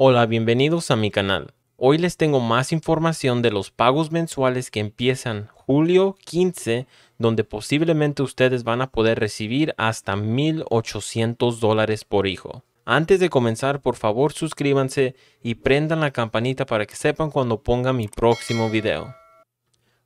Hola, bienvenidos a mi canal. Hoy les tengo más información de los pagos mensuales que empiezan julio 15, donde posiblemente ustedes van a poder recibir hasta 1.800 dólares por hijo. Antes de comenzar, por favor suscríbanse y prendan la campanita para que sepan cuando ponga mi próximo video.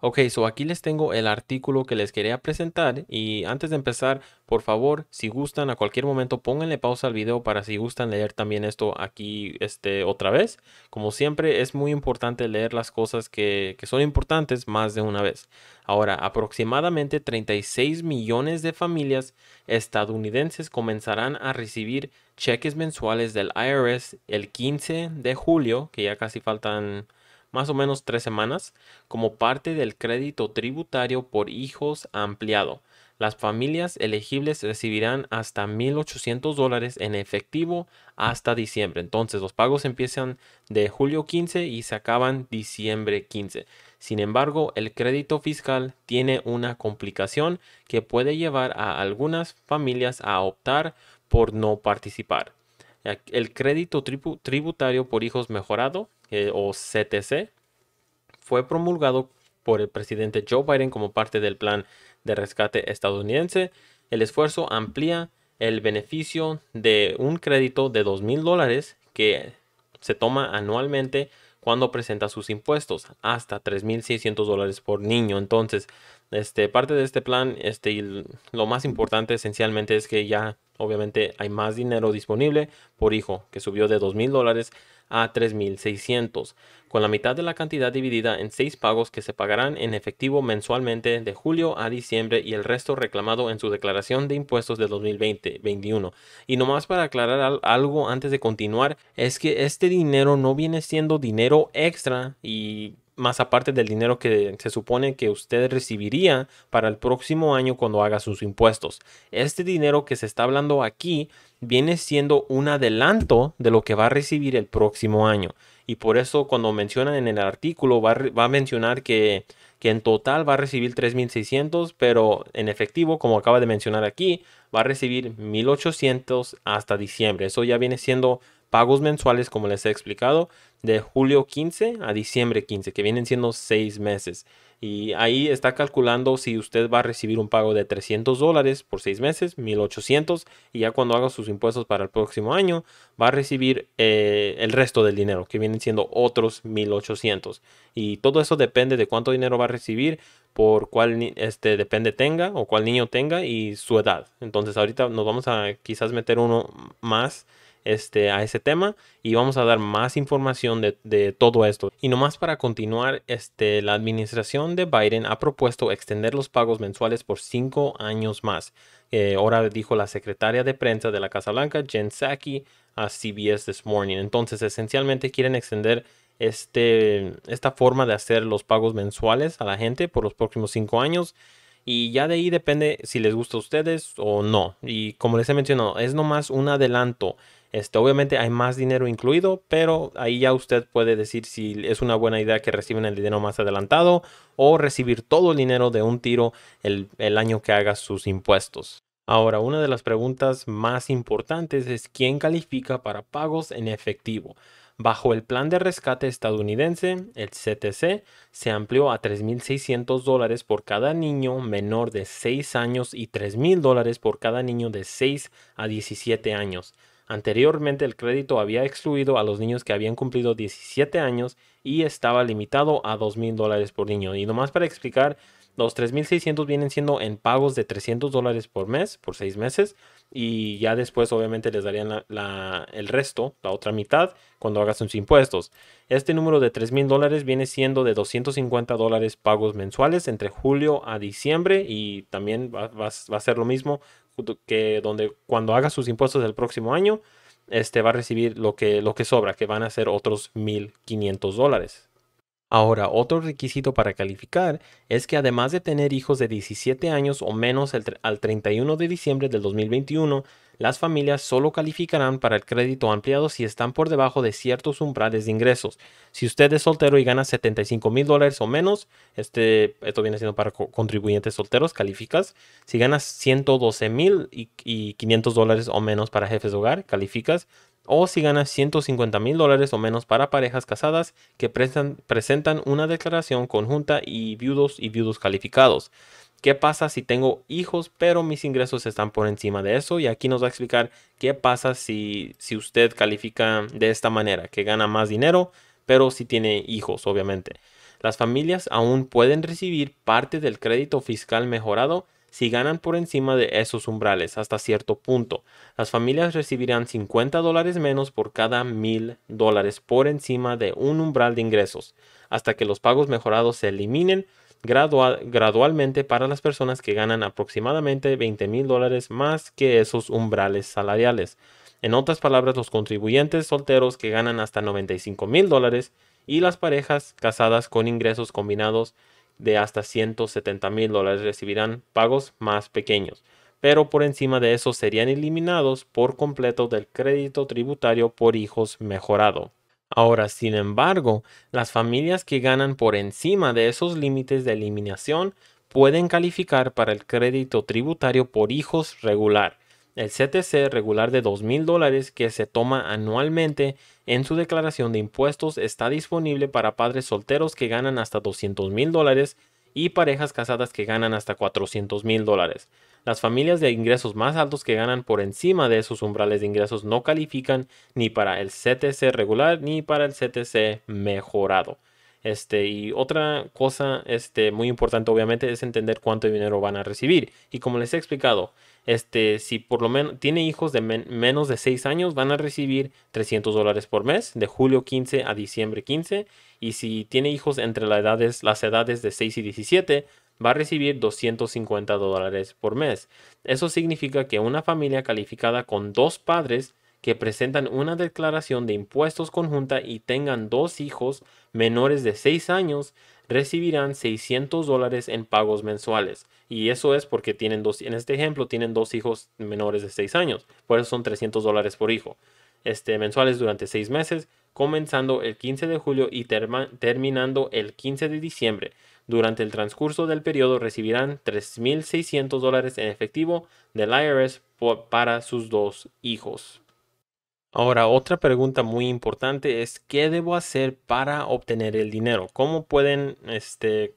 Ok, so aquí les tengo el artículo que les quería presentar y antes de empezar, por favor, si gustan a cualquier momento pónganle pausa al video para si gustan leer también esto aquí este, otra vez. Como siempre es muy importante leer las cosas que, que son importantes más de una vez. Ahora, aproximadamente 36 millones de familias estadounidenses comenzarán a recibir cheques mensuales del IRS el 15 de julio, que ya casi faltan más o menos tres semanas, como parte del crédito tributario por hijos ampliado. Las familias elegibles recibirán hasta 1.800 dólares en efectivo hasta diciembre. Entonces los pagos empiezan de julio 15 y se acaban diciembre 15. Sin embargo, el crédito fiscal tiene una complicación que puede llevar a algunas familias a optar por no participar. El crédito tributario por hijos mejorado o CTC, fue promulgado por el presidente Joe Biden como parte del plan de rescate estadounidense. El esfuerzo amplía el beneficio de un crédito de $2,000 mil dólares que se toma anualmente cuando presenta sus impuestos, hasta 3.600 dólares por niño. Entonces, este, parte de este plan, este, lo más importante esencialmente es que ya obviamente hay más dinero disponible por hijo, que subió de 2.000 dólares a 3.600, con la mitad de la cantidad dividida en seis pagos que se pagarán en efectivo mensualmente de julio a diciembre y el resto reclamado en su declaración de impuestos de 2020-21. Y nomás para aclarar algo antes de continuar, es que este dinero no viene siendo dinero extra y más aparte del dinero que se supone que usted recibiría para el próximo año cuando haga sus impuestos. Este dinero que se está hablando aquí viene siendo un adelanto de lo que va a recibir el próximo año. Y por eso cuando mencionan en el artículo va, a mencionar que, que en total va a recibir 3.600, pero en efectivo, como acaba de mencionar aquí, va a recibir 1.800 hasta diciembre. Eso ya viene siendo pagos mensuales, como les he explicado, de julio 15 a diciembre 15, que vienen siendo seis meses. Y ahí está calculando si usted va a recibir un pago de 300 dólares por seis meses, 1800, y ya cuando haga sus impuestos para el próximo año, va a recibir eh, el resto del dinero, que vienen siendo otros 1800. Y todo eso depende de cuánto dinero va a recibir, por cuál este, depende tenga o cuál niño tenga y su edad. Entonces ahorita nos vamos a quizás meter uno más este, a ese tema y vamos a dar más información de, todo esto. Y nomás para continuar, este, la administración de Biden ha propuesto extender los pagos mensuales por cinco años más. Eh, ahora dijo la secretaria de prensa de la Casa Blanca, Jen Psaki, a CBS This Morning. Entonces, esencialmente quieren extender este, esta forma de hacer los pagos mensuales a la gente por los próximos cinco años. Y ya de ahí depende si les gusta a ustedes o no. Y como les he mencionado, es nomás un adelanto. Este, obviamente hay más dinero incluido, pero ahí ya usted puede decir si es una buena idea que reciban el dinero más adelantado o recibir todo el dinero de un tiro el, año que haga sus impuestos. Ahora, una de las preguntas más importantes es quién califica para pagos en efectivo. Bajo el plan de rescate estadounidense, el CTC, se amplió a 3.600 por cada niño menor de 6 años y 3.000 por cada niño de 6 a 17 años. Anteriormente el crédito había excluido a los niños que habían cumplido 17 años y estaba limitado a 2.000 dólares por niño. Y nomás para explicar, los 3.600 vienen siendo en pagos de 300 dólares por mes, por 6 meses, y ya después obviamente les darían el resto, la otra mitad, cuando hagas sus impuestos. Este número de 3.000 dólares viene siendo de 250 dólares pagos mensuales entre julio a diciembre y también va a ser lo mismo que donde cuando haga sus impuestos el próximo año, este va a recibir lo que, lo que sobra, que van a ser otros 1.500 dólares. Ahora, otro requisito para calificar es que además de tener hijos de 17 años o menos al 31 de diciembre del 2021, las familias solo calificarán para el crédito ampliado si están por debajo de ciertos umbrales de ingresos. Si usted es soltero y gana 75 mil dólares o menos, este, esto viene siendo para contribuyentes solteros, calificas. Si ganas 112 mil y, 500 dólares o menos para jefes de hogar, calificas o si ganas 150 mil dólares o menos para parejas casadas que presentan una declaración conjunta y viudos y viudos calificados. ¿Qué pasa si tengo hijos pero mis ingresos están por encima de eso? Y aquí nos va a explicar qué pasa si, si usted califica de esta manera, que gana más dinero pero si tiene hijos, obviamente. Las familias aún pueden recibir parte del crédito fiscal mejorado si ganan por encima de esos umbrales hasta cierto punto. Las familias recibirán 50 dólares menos por cada mil dólares por encima de un umbral de ingresos, hasta que los pagos mejorados se eliminen gradualmente para las personas que ganan aproximadamente 20 mil dólares más que esos umbrales salariales. En otras palabras, los contribuyentes solteros que ganan hasta 95 mil dólares y las parejas casadas con ingresos combinados de hasta 170 mil dólares recibirán pagos más pequeños, pero por encima de eso serían eliminados por completo del crédito tributario por hijos mejorado. Ahora, sin embargo, las familias que ganan por encima de esos límites de eliminación pueden calificar para el crédito tributario por hijos regular, el CTC regular de $2,000 dólares que se toma anualmente en su declaración de impuestos está disponible para padres solteros que ganan hasta $200,000 dólares y parejas casadas que ganan hasta $400,000 dólares. Las familias de ingresos más altos que ganan por encima de esos umbrales de ingresos no califican ni para el CTC regular ni para el CTC mejorado. Este, y otra cosa este, muy importante obviamente es entender cuánto dinero van a recibir. Y como les he explicado, este, si por lo menos tiene hijos de menos de 6 años, van a recibir 300 dólares por mes, de julio 15 a diciembre 15. Y si tiene hijos entre las edades, las edades de 6 y 17, va a recibir 250 dólares por mes. Eso significa que una familia calificada con dos padres que presentan una declaración de impuestos conjunta y tengan dos hijos menores de 6 años recibirán 600 dólares en pagos mensuales. Y eso es porque tienen dos, en este ejemplo, tienen dos hijos menores de 6 años. Por eso son 300 dólares por hijo. Este, mensuales durante 6 meses, comenzando el 15 de julio y terminando el 15 de diciembre. Durante el transcurso del periodo recibirán 3.600 dólares en efectivo del IRS para sus dos hijos. Ahora, otra pregunta muy importante es ¿qué debo hacer para obtener el dinero? ¿Cómo pueden este,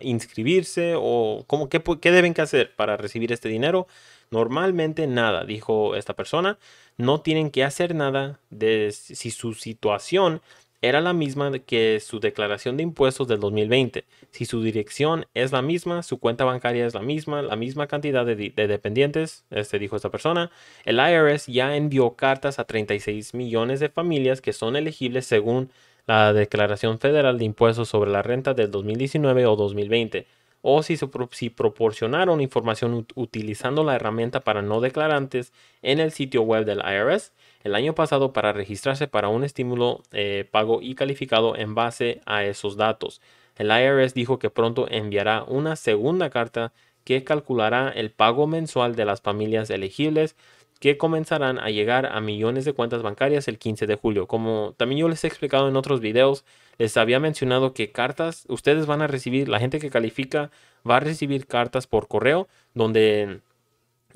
inscribirse o cómo, qué, deben hacer para recibir este dinero? Normalmente nada, dijo esta persona. No tienen que hacer nada de si su situación era la misma que su declaración de impuestos del 2020. Si su dirección es la misma, su cuenta bancaria es la misma, la misma cantidad de, dependientes, este dijo esta persona, el IRS ya envió cartas a 36 millones de familias que son elegibles según la Declaración Federal de Impuestos sobre la Renta del 2019 o 2020 o si, si proporcionaron información utilizando la herramienta para no declarantes en el sitio web del IRS, el año pasado para registrarse para un estímulo eh, pago y calificado en base a esos datos. El IRS dijo que pronto enviará una segunda carta que calculará el pago mensual de las familias elegibles que comenzarán a llegar a millones de cuentas bancarias el 15 de julio. Como también yo les he explicado en otros videos, les había mencionado que cartas, ustedes van a recibir, la gente que califica va a recibir cartas por correo donde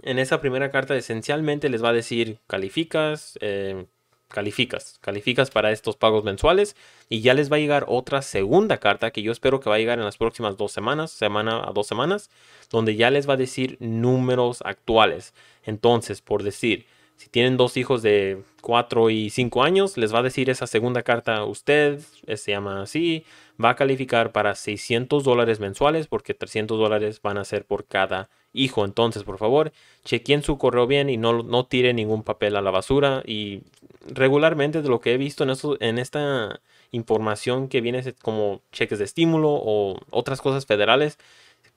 en esa primera carta esencialmente les va a decir calificas, eh, calificas, calificas para estos pagos mensuales y ya les va a llegar otra segunda carta que yo espero que va a llegar en las próximas dos semanas, semana a dos semanas, donde ya les va a decir números actuales. Entonces, por decir, si tienen dos hijos de 4 y 5 años, les va a decir esa segunda carta, usted eh, se llama así, va a calificar para 600 dólares mensuales porque 300 dólares van a ser por cada hijo. Entonces, por favor, chequen su correo bien y no, no tire ningún papel a la basura. Y regularmente de lo que he visto en, en esta información que viene como cheques de estímulo o otras cosas federales,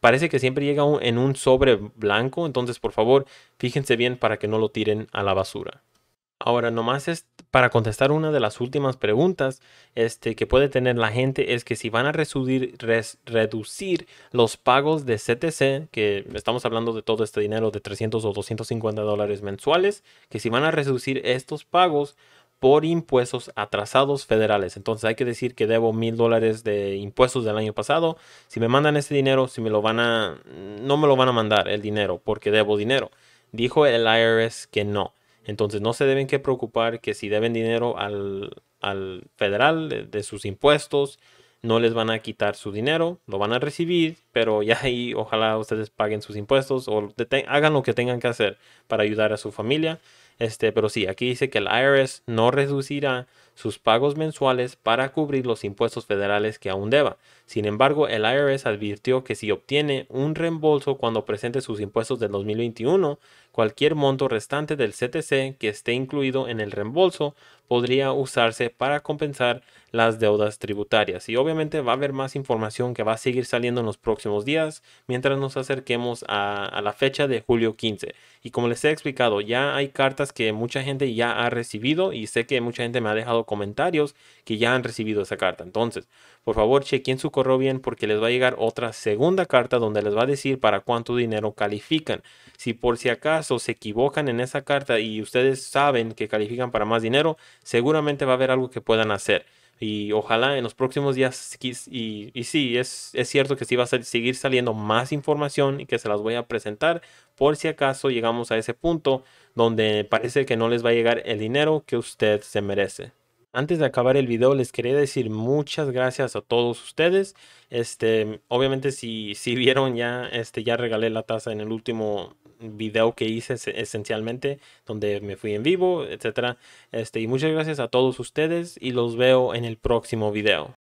parece que siempre llega en un sobre blanco, entonces por favor fíjense bien para que no lo tiren a la basura. Ahora, nomás es para contestar una de las últimas preguntas este, que puede tener la gente es que si van a reducir los pagos de CTC, que estamos hablando de todo este dinero de 300 o 250 dólares mensuales, que si van a reducir estos pagos, por impuestos atrasados federales. Entonces hay que decir que debo mil dólares de impuestos del año pasado. Si me mandan ese dinero, si me lo van a, no me lo van a mandar el dinero porque debo dinero. Dijo el IRS que no. Entonces no se deben que preocupar que si deben dinero al, al federal de, de sus impuestos, no les van a quitar su dinero, lo van a recibir, pero ya ahí ojalá ustedes paguen sus impuestos o hagan lo que tengan que hacer para ayudar a su familia. Este, pero sí, aquí dice que el IRS no reducirá sus pagos mensuales para cubrir los impuestos federales que aún deba. Sin embargo, el IRS advirtió que si obtiene un reembolso cuando presente sus impuestos del 2021, cualquier monto restante del CTC que esté incluido en el reembolso podría usarse para compensar las deudas tributarias. Y obviamente va a haber más información que va a seguir saliendo en los próximos días mientras nos acerquemos a, a la fecha de julio 15. Y como les he explicado, ya hay cartas que mucha gente ya ha recibido y sé que mucha gente me ha dejado comentarios que ya han recibido esa carta. Entonces, por favor, chequen su correo bien porque les va a llegar otra segunda carta donde les va a decir para cuánto dinero califican. Si por si acaso se equivocan en esa carta y ustedes saben que califican para más dinero, seguramente va a haber algo que puedan hacer y ojalá en los próximos días y, si es, es, cierto que sí va a seguir saliendo más información y que se las voy a presentar por si acaso llegamos a ese punto donde parece que no les va a llegar el dinero que usted se merece. Antes de acabar el video les quería decir muchas gracias a todos ustedes. Este, obviamente si, si vieron ya, este, ya regalé la taza en el último video que hice esencialmente, donde me fui en vivo, etc. Este, y muchas gracias a todos ustedes y los veo en el próximo video.